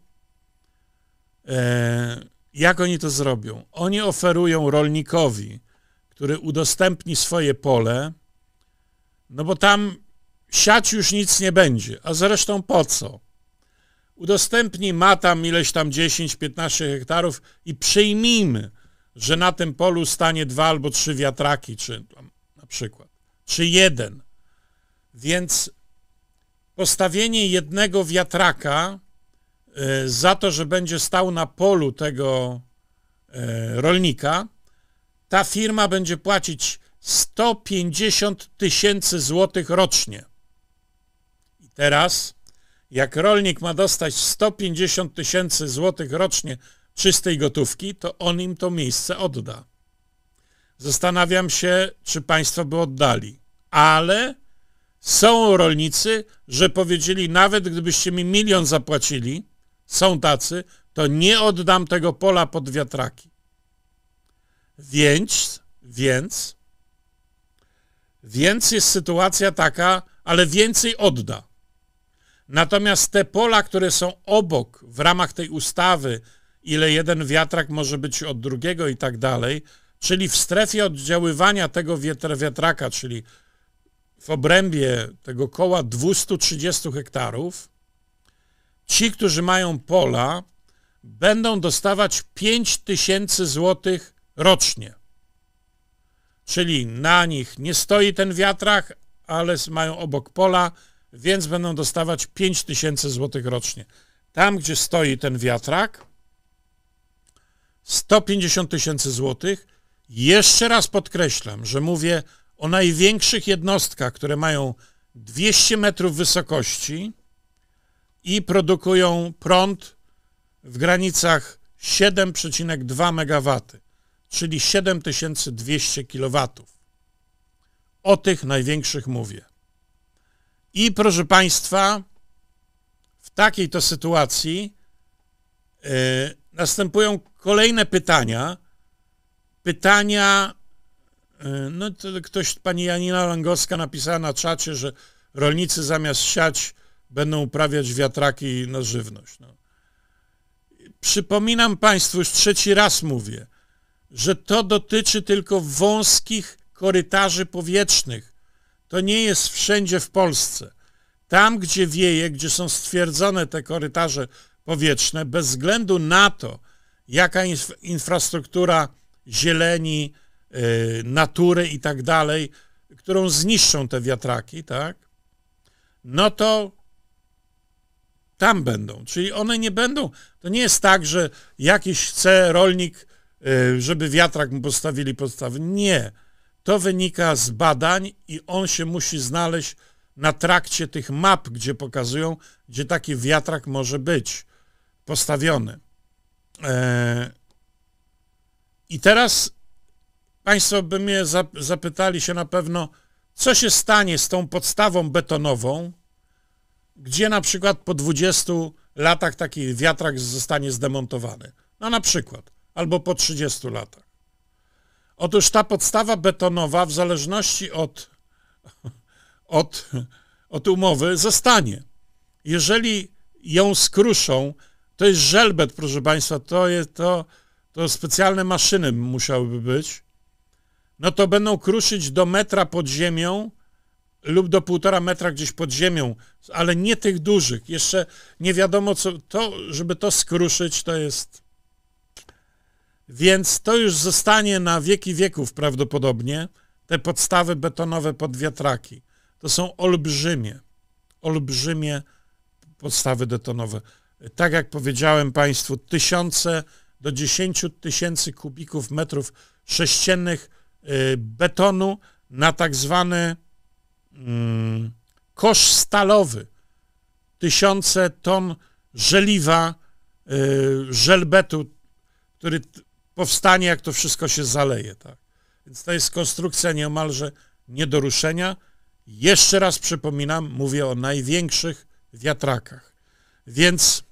E, jak oni to zrobią? Oni oferują rolnikowi, który udostępni swoje pole, no bo tam siać już nic nie będzie, a zresztą po co? Udostępni ma tam ileś tam 10-15 hektarów i przyjmijmy, że na tym polu stanie dwa albo trzy wiatraki, czy na przykład, czy jeden. Więc postawienie jednego wiatraka E, za to, że będzie stał na polu tego e, rolnika, ta firma będzie płacić 150 tysięcy złotych rocznie. I teraz, jak rolnik ma dostać 150 tysięcy złotych rocznie czystej gotówki, to on im to miejsce odda. Zastanawiam się, czy państwo by oddali, ale są rolnicy, że powiedzieli, nawet gdybyście mi milion zapłacili, są tacy, to nie oddam tego pola pod wiatraki. Więc, więc, więc jest sytuacja taka, ale więcej odda. Natomiast te pola, które są obok, w ramach tej ustawy, ile jeden wiatrak może być od drugiego i tak dalej, czyli w strefie oddziaływania tego wiatraka, czyli w obrębie tego koła 230 hektarów, ci, którzy mają pola, będą dostawać 5 tysięcy złotych rocznie. Czyli na nich nie stoi ten wiatrak, ale mają obok pola, więc będą dostawać 5 tysięcy złotych rocznie. Tam, gdzie stoi ten wiatrak, 150 tysięcy złotych. Jeszcze raz podkreślam, że mówię o największych jednostkach, które mają 200 metrów wysokości, i produkują prąd w granicach 7,2 MW, czyli 7200 kW. O tych największych mówię. I proszę Państwa, w takiej to sytuacji yy, następują kolejne pytania. Pytania, yy, no to ktoś, pani Janina Langowska napisała na czacie, że rolnicy zamiast siać będą uprawiać wiatraki na żywność. No. Przypominam Państwu, już trzeci raz mówię, że to dotyczy tylko wąskich korytarzy powietrznych. To nie jest wszędzie w Polsce. Tam, gdzie wieje, gdzie są stwierdzone te korytarze powietrzne, bez względu na to, jaka inf infrastruktura zieleni, yy, natury i tak dalej, którą zniszczą te wiatraki, tak? No to tam będą. Czyli one nie będą, to nie jest tak, że jakiś chce rolnik, y, żeby wiatrak mu postawili podstawy. Nie. To wynika z badań i on się musi znaleźć na trakcie tych map, gdzie pokazują, gdzie taki wiatrak może być postawiony. E, I teraz Państwo by mnie zapytali się na pewno, co się stanie z tą podstawą betonową, gdzie na przykład po 20 latach taki wiatrak zostanie zdemontowany. No na przykład, albo po 30 latach. Otóż ta podstawa betonowa w zależności od, od, od umowy zostanie. Jeżeli ją skruszą, to jest żelbet, proszę Państwa, to, jest, to, to specjalne maszyny musiałyby być, no to będą kruszyć do metra pod ziemią lub do półtora metra gdzieś pod ziemią, ale nie tych dużych. Jeszcze nie wiadomo, co to, żeby to skruszyć, to jest. Więc to już zostanie na wieki wieków prawdopodobnie. Te podstawy betonowe pod wiatraki. To są olbrzymie, olbrzymie podstawy betonowe. Tak jak powiedziałem Państwu, tysiące do dziesięciu tysięcy kubików metrów sześciennych y, betonu na tak zwany Mm, kosz stalowy, tysiące ton żeliwa, y, żelbetu, który powstanie, jak to wszystko się zaleje. Tak? Więc to jest konstrukcja niemalże nie do ruszenia. Jeszcze raz przypominam, mówię o największych wiatrakach. Więc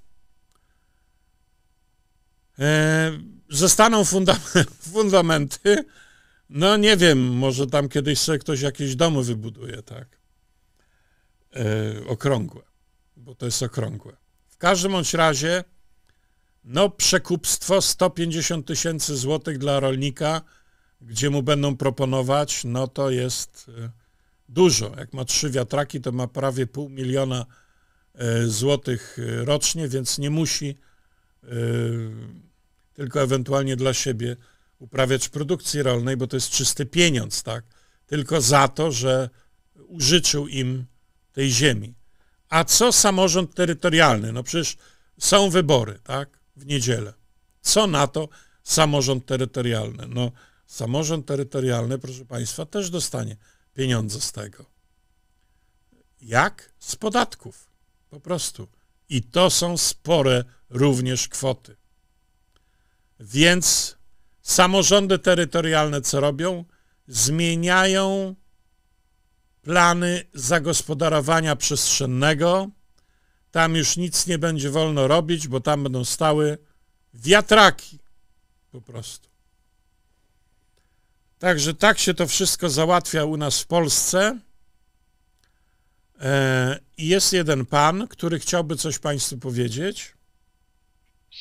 e, zostaną <laughs> fundamenty no nie wiem, może tam kiedyś sobie ktoś jakieś domy wybuduje, tak? Yy, okrągłe, bo to jest okrągłe. W każdym bądź razie, no przekupstwo 150 tysięcy złotych dla rolnika, gdzie mu będą proponować, no to jest e, dużo. Jak ma trzy wiatraki, to ma prawie pół miliona e, złotych rocznie, więc nie musi, tylko ewentualnie dla siebie uprawiać produkcji rolnej, bo to jest czysty pieniądz, tak? Tylko za to, że użyczył im tej ziemi. A co samorząd terytorialny? No przecież są wybory, tak? W niedzielę. Co na to samorząd terytorialny? No, samorząd terytorialny, proszę Państwa, też dostanie pieniądze z tego. Jak? Z podatków. Po prostu. I to są spore również kwoty. Więc Samorządy terytorialne co robią? Zmieniają plany zagospodarowania przestrzennego. Tam już nic nie będzie wolno robić, bo tam będą stały wiatraki po prostu. Także tak się to wszystko załatwia u nas w Polsce. E, I jest jeden pan, który chciałby coś Państwu powiedzieć.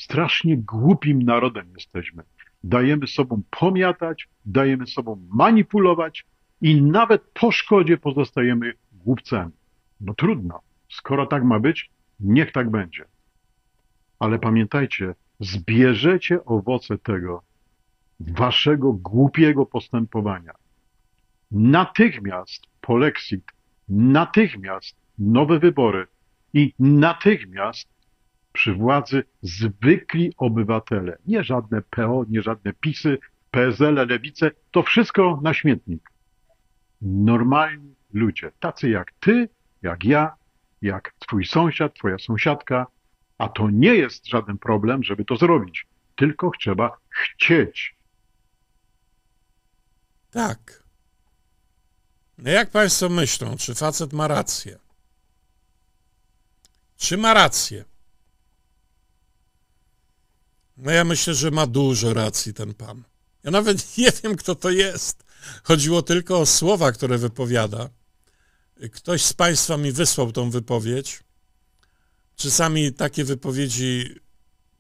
Strasznie głupim narodem jesteśmy dajemy sobą pomiatać, dajemy sobą manipulować i nawet po szkodzie pozostajemy głupcami. No trudno, skoro tak ma być, niech tak będzie. Ale pamiętajcie, zbierzecie owoce tego waszego głupiego postępowania. Natychmiast polexit, natychmiast nowe wybory i natychmiast przy władzy zwykli obywatele. Nie żadne PO, nie żadne PiSy, PSL, Lewice, to wszystko na śmietnik. Normalni ludzie, tacy jak ty, jak ja, jak twój sąsiad, twoja sąsiadka, a to nie jest żaden problem, żeby to zrobić, tylko trzeba chcieć. Tak. No jak Państwo myślą, czy facet ma rację? Czy ma rację? No ja myślę, że ma dużo racji ten pan. Ja nawet <laughs> nie wiem, kto to jest. Chodziło tylko o słowa, które wypowiada. Ktoś z Państwa mi wysłał tą wypowiedź. Czasami takie wypowiedzi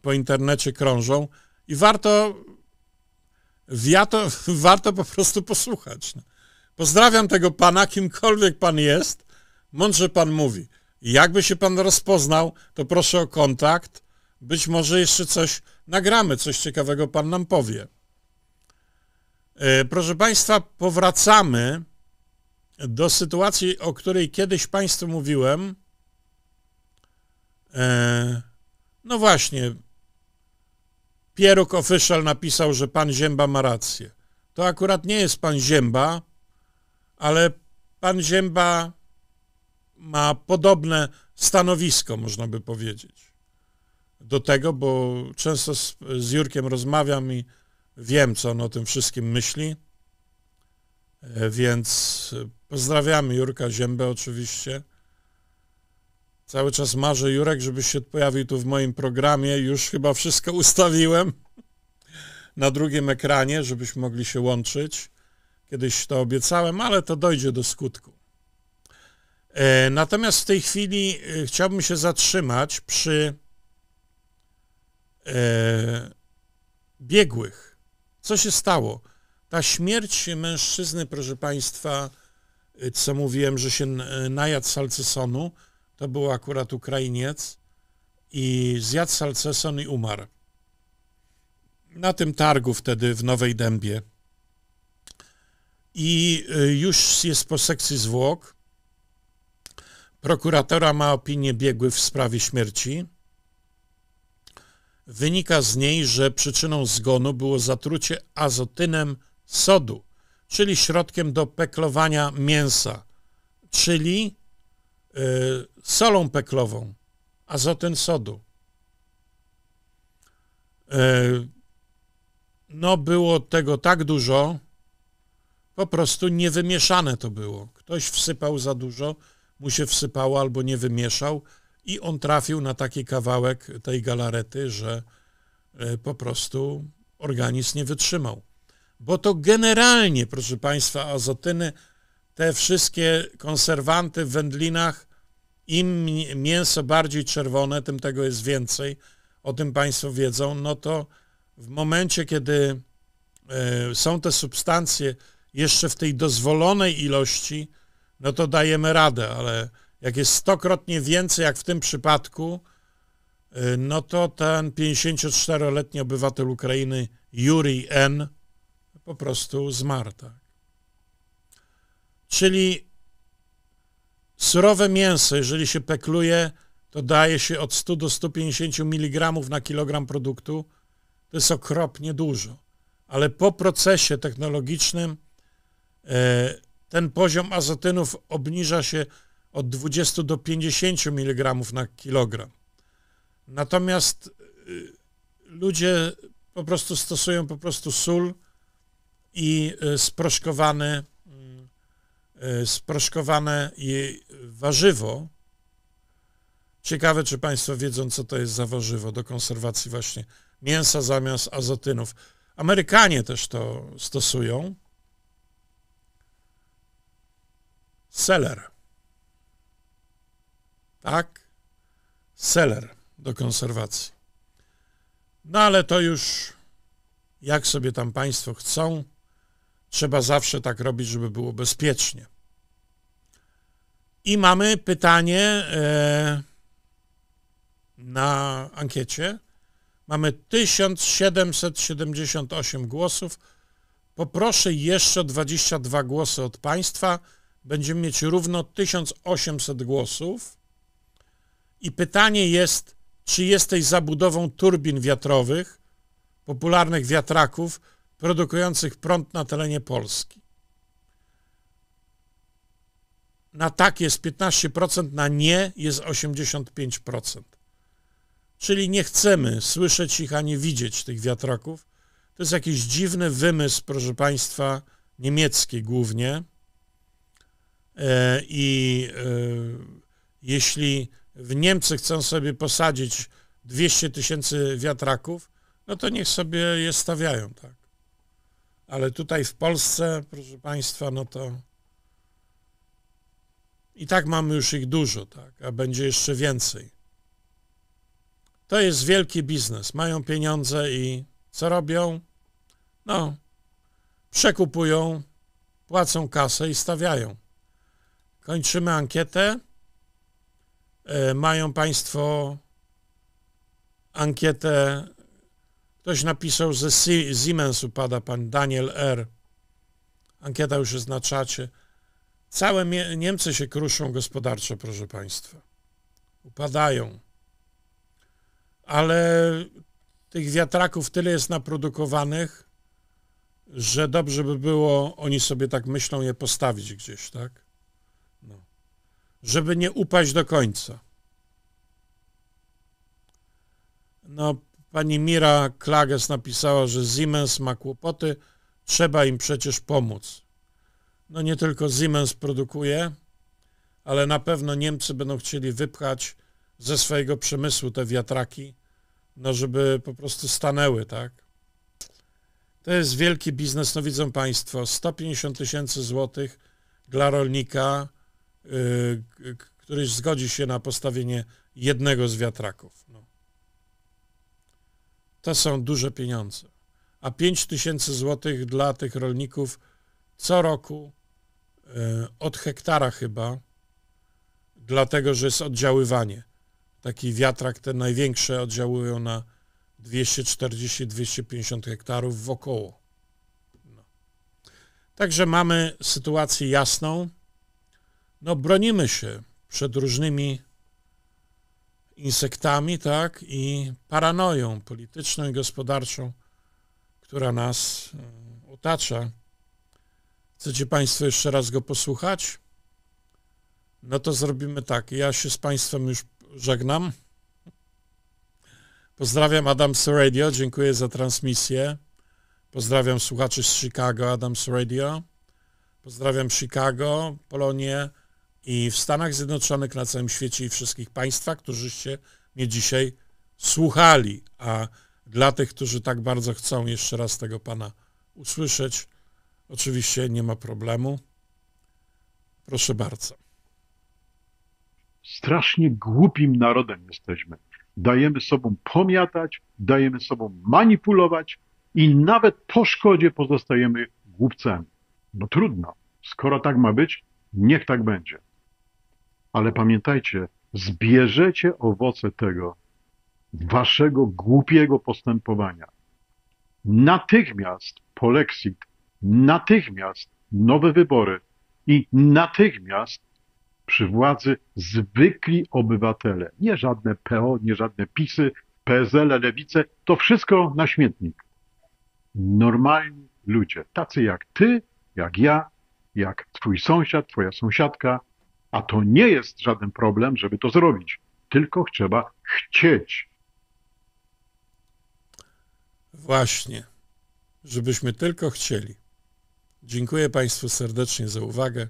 po internecie krążą i warto, wiato, <laughs> warto po prostu posłuchać. Pozdrawiam tego pana, kimkolwiek pan jest, mądrze pan mówi. Jakby się pan rozpoznał, to proszę o kontakt. Być może jeszcze coś nagramy coś ciekawego, pan nam powie. E, proszę Państwa, powracamy do sytuacji, o której kiedyś Państwu mówiłem. E, no właśnie, Pieruk Official napisał, że pan Zięba ma rację. To akurat nie jest pan Zięba, ale pan Zięba ma podobne stanowisko, można by powiedzieć do tego, bo często z, z Jurkiem rozmawiam i wiem, co on o tym wszystkim myśli. E, więc pozdrawiamy Jurka Ziębę oczywiście. Cały czas marzę, Jurek, żebyś się pojawił tu w moim programie. Już chyba wszystko <laughs> ustawiłem na drugim ekranie, żebyśmy mogli się łączyć. Kiedyś to obiecałem, ale to dojdzie do skutku. E, natomiast w tej chwili e, chciałbym się zatrzymać przy E, biegłych. Co się stało? Ta śmierć mężczyzny, proszę Państwa, y, co mówiłem, że się e, najadł salcesonu, to był akurat Ukrainiec i zjadł salceson i umarł. Na tym targu wtedy w Nowej Dębie. I y, już jest po sekcji zwłok. Prokuratora ma opinię biegły w sprawie śmierci. Wynika z niej, że przyczyną zgonu było zatrucie azotynem sodu, czyli środkiem do peklowania mięsa, czyli yy, solą peklową, azotyn sodu. E, no było tego tak dużo, po prostu niewymieszane to było. Ktoś wsypał za dużo, mu się wsypało albo nie wymieszał. I on trafił na taki kawałek tej galarety, że e, po prostu organizm nie wytrzymał. Bo to generalnie, proszę Państwa, azotyny, te wszystkie konserwanty w wędlinach, im mięso bardziej czerwone, tym tego jest więcej, o tym Państwo wiedzą, no to w momencie, kiedy e, są te substancje jeszcze w tej dozwolonej ilości, no to dajemy radę, ale jak jest stokrotnie więcej, jak w tym przypadku, y, no to ten 54-letni obywatel Ukrainy Juri N. po prostu zmarł. Tak? Czyli surowe mięso, jeżeli się pekluje, to daje się od 100 do 150 mg na kilogram produktu. To jest okropnie dużo. Ale po procesie technologicznym e, ten poziom azotynów obniża się od 20 do 50 mg na kilogram. Natomiast y, ludzie po prostu stosują po prostu sól i y, y, sproszkowane, sproszkowane warzywo. Ciekawe, czy Państwo wiedzą, co to jest za warzywo do konserwacji właśnie mięsa zamiast azotynów. Amerykanie też to stosują. Seller tak, seller do konserwacji. No ale to już jak sobie tam Państwo chcą, trzeba zawsze tak robić, żeby było bezpiecznie. I mamy pytanie e, na ankiecie. Mamy 1778 głosów. Poproszę jeszcze 22 głosy od Państwa. Będziemy mieć równo 1800 głosów. I pytanie jest, czy jesteś zabudową turbin wiatrowych, popularnych wiatraków produkujących prąd na terenie Polski. Na tak jest 15%, na nie jest 85%. Czyli nie chcemy słyszeć ich ani widzieć, tych wiatraków. To jest jakiś dziwny wymysł, proszę Państwa, niemiecki głównie. E, I e, jeśli w Niemcy chcą sobie posadzić 200 tysięcy wiatraków, no to niech sobie je stawiają, tak. Ale tutaj w Polsce, proszę Państwa, no to i tak mamy już ich dużo, tak, a będzie jeszcze więcej. To jest wielki biznes. Mają pieniądze i co robią? No, przekupują, płacą kasę i stawiają. Kończymy ankietę. E, mają Państwo ankietę. Ktoś napisał ze Siemensu, pada pan Daniel R. Ankieta już jest na czacie. Całe Niemcy się kruszą gospodarczo, proszę Państwa. Upadają. Ale tych wiatraków tyle jest naprodukowanych, że dobrze by było, oni sobie tak myślą, je postawić gdzieś, tak? żeby nie upaść do końca. No, pani Mira Klages napisała, że Siemens ma kłopoty, trzeba im przecież pomóc. No nie tylko Siemens produkuje, ale na pewno Niemcy będą chcieli wypchać ze swojego przemysłu te wiatraki, no żeby po prostu stanęły, tak? To jest wielki biznes, no widzą Państwo, 150 tysięcy złotych dla rolnika, Y, któryś zgodzi się na postawienie jednego z wiatraków. No. To są duże pieniądze. A 5 tysięcy złotych dla tych rolników co roku y, od hektara chyba, dlatego że jest oddziaływanie. Taki wiatrak, te największe oddziałują na 240-250 hektarów wokoło. No. Także mamy sytuację jasną no, bronimy się przed różnymi insektami, tak, i paranoją polityczną i gospodarczą, która nas e, otacza. Chcecie Państwo jeszcze raz go posłuchać? No to zrobimy tak. Ja się z Państwem już żegnam. Pozdrawiam Adams Radio, dziękuję za transmisję. Pozdrawiam słuchaczy z Chicago, Adams Radio. Pozdrawiam Chicago, Polonię i w Stanach Zjednoczonych, na całym świecie i wszystkich państwa, którzy się mnie dzisiaj słuchali. A dla tych, którzy tak bardzo chcą jeszcze raz tego pana usłyszeć, oczywiście nie ma problemu. Proszę bardzo. Strasznie głupim narodem jesteśmy. Dajemy sobą pomiatać, dajemy sobą manipulować i nawet po szkodzie pozostajemy głupcem. No trudno. Skoro tak ma być, niech tak będzie. Ale pamiętajcie, zbierzecie owoce tego waszego głupiego postępowania. Natychmiast polexit, natychmiast nowe wybory i natychmiast przy władzy zwykli obywatele. Nie żadne PO, nie żadne PiSy, PSL, Lewice, to wszystko na śmietnik. Normalni ludzie, tacy jak ty, jak ja, jak twój sąsiad, twoja sąsiadka, a to nie jest żaden problem, żeby to zrobić. Tylko trzeba chcieć. Właśnie, żebyśmy tylko chcieli. Dziękuję Państwu serdecznie za uwagę.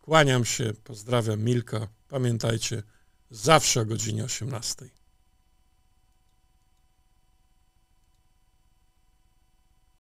Kłaniam się, pozdrawiam Milka. Pamiętajcie, zawsze o godzinie 18.